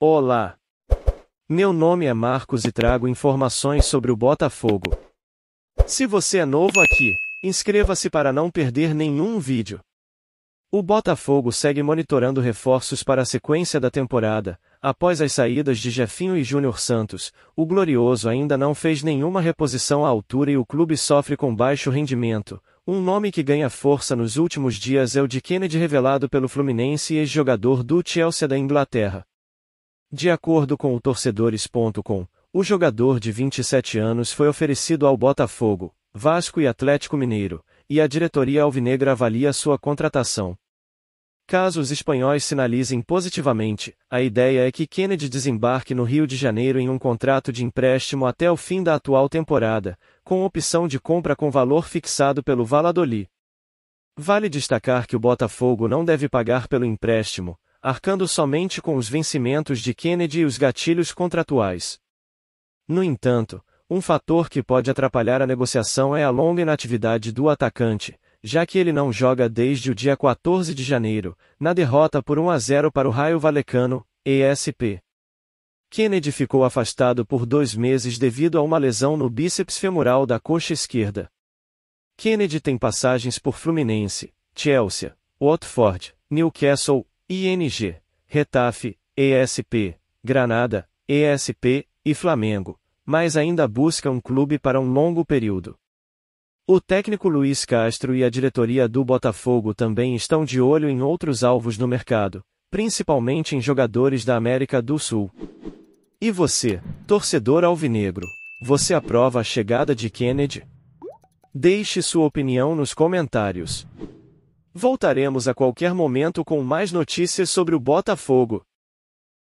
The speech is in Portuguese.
Olá! Meu nome é Marcos e trago informações sobre o Botafogo. Se você é novo aqui, inscreva-se para não perder nenhum vídeo. O Botafogo segue monitorando reforços para a sequência da temporada. Após as saídas de Jefinho e Júnior Santos, o Glorioso ainda não fez nenhuma reposição à altura e o clube sofre com baixo rendimento. Um nome que ganha força nos últimos dias é o de Kennedy revelado pelo Fluminense e ex-jogador do Chelsea da Inglaterra. De acordo com o torcedores.com, o jogador de 27 anos foi oferecido ao Botafogo, Vasco e Atlético Mineiro, e a diretoria alvinegra avalia sua contratação. Caso os espanhóis sinalizem positivamente, a ideia é que Kennedy desembarque no Rio de Janeiro em um contrato de empréstimo até o fim da atual temporada, com opção de compra com valor fixado pelo Valladolid. Vale destacar que o Botafogo não deve pagar pelo empréstimo, arcando somente com os vencimentos de Kennedy e os gatilhos contratuais. No entanto, um fator que pode atrapalhar a negociação é a longa inatividade do atacante, já que ele não joga desde o dia 14 de janeiro, na derrota por 1 a 0 para o Raio Valecano, ESP. Kennedy ficou afastado por dois meses devido a uma lesão no bíceps femoral da coxa esquerda. Kennedy tem passagens por Fluminense, Chelsea, Watford, Newcastle, ING, Retafe, ESP, Granada, ESP e Flamengo, mas ainda busca um clube para um longo período. O técnico Luiz Castro e a diretoria do Botafogo também estão de olho em outros alvos no mercado, principalmente em jogadores da América do Sul. E você, torcedor alvinegro, você aprova a chegada de Kennedy? Deixe sua opinião nos comentários. Voltaremos a qualquer momento com mais notícias sobre o Botafogo.